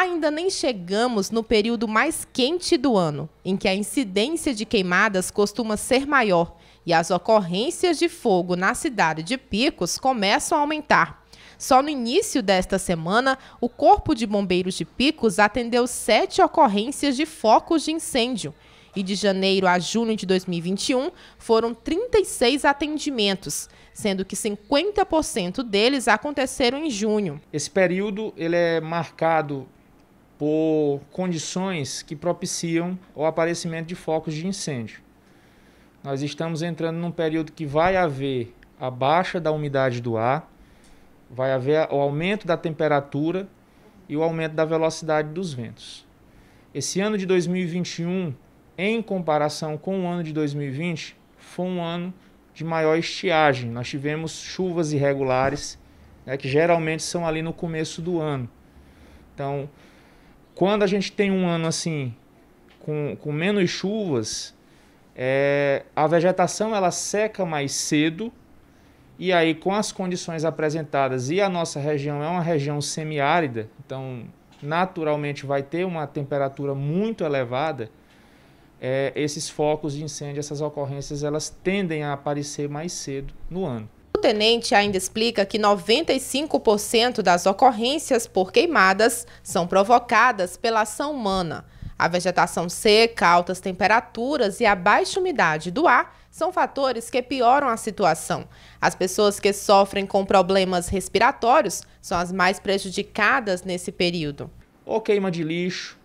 ainda nem chegamos no período mais quente do ano, em que a incidência de queimadas costuma ser maior e as ocorrências de fogo na cidade de Picos começam a aumentar. Só no início desta semana, o Corpo de Bombeiros de Picos atendeu sete ocorrências de focos de incêndio. E de janeiro a junho de 2021, foram 36 atendimentos, sendo que 50% deles aconteceram em junho. Esse período ele é marcado por condições que propiciam o aparecimento de focos de incêndio. Nós estamos entrando num período que vai haver a baixa da umidade do ar, vai haver o aumento da temperatura e o aumento da velocidade dos ventos. Esse ano de 2021, em comparação com o ano de 2020, foi um ano de maior estiagem. Nós tivemos chuvas irregulares, né, que geralmente são ali no começo do ano. Então, quando a gente tem um ano assim, com, com menos chuvas, é, a vegetação ela seca mais cedo. E aí, com as condições apresentadas, e a nossa região é uma região semiárida, então naturalmente vai ter uma temperatura muito elevada, é, esses focos de incêndio, essas ocorrências, elas tendem a aparecer mais cedo no ano tenente ainda explica que 95% das ocorrências por queimadas são provocadas pela ação humana. A vegetação seca, altas temperaturas e a baixa umidade do ar são fatores que pioram a situação. As pessoas que sofrem com problemas respiratórios são as mais prejudicadas nesse período. Ou queima de lixo,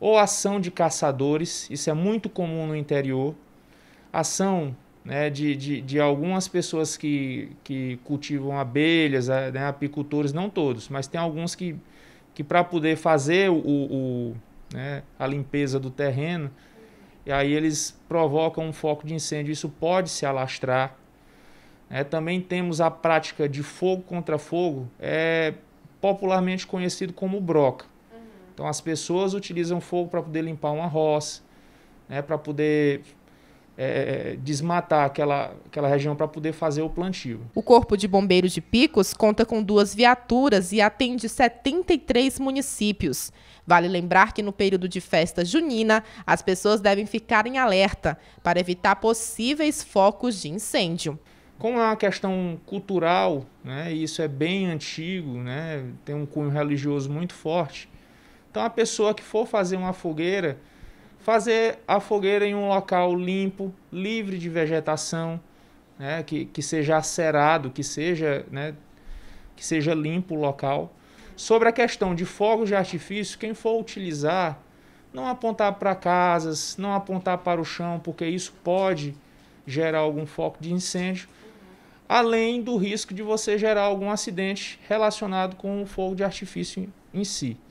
ou ação de caçadores, isso é muito comum no interior. Ação né, de, de, de, algumas pessoas que, que cultivam abelhas, né, apicultores, não todos, mas tem alguns que, que para poder fazer o, o né, a limpeza do terreno, e aí eles provocam um foco de incêndio, isso pode se alastrar. Né. também temos a prática de fogo contra fogo, é popularmente conhecido como broca. Uhum. Então as pessoas utilizam fogo para poder limpar uma roça, né, para poder é, desmatar aquela, aquela região para poder fazer o plantio. O Corpo de Bombeiros de Picos conta com duas viaturas e atende 73 municípios. Vale lembrar que no período de festa junina, as pessoas devem ficar em alerta para evitar possíveis focos de incêndio. Com a questão cultural, né, isso é bem antigo, né, tem um cunho religioso muito forte. Então, a pessoa que for fazer uma fogueira, fazer a fogueira em um local limpo, livre de vegetação, né, que, que seja acerado, que seja, né, que seja limpo o local. Sobre a questão de fogos de artifício, quem for utilizar, não apontar para casas, não apontar para o chão, porque isso pode gerar algum foco de incêndio, além do risco de você gerar algum acidente relacionado com o fogo de artifício em si.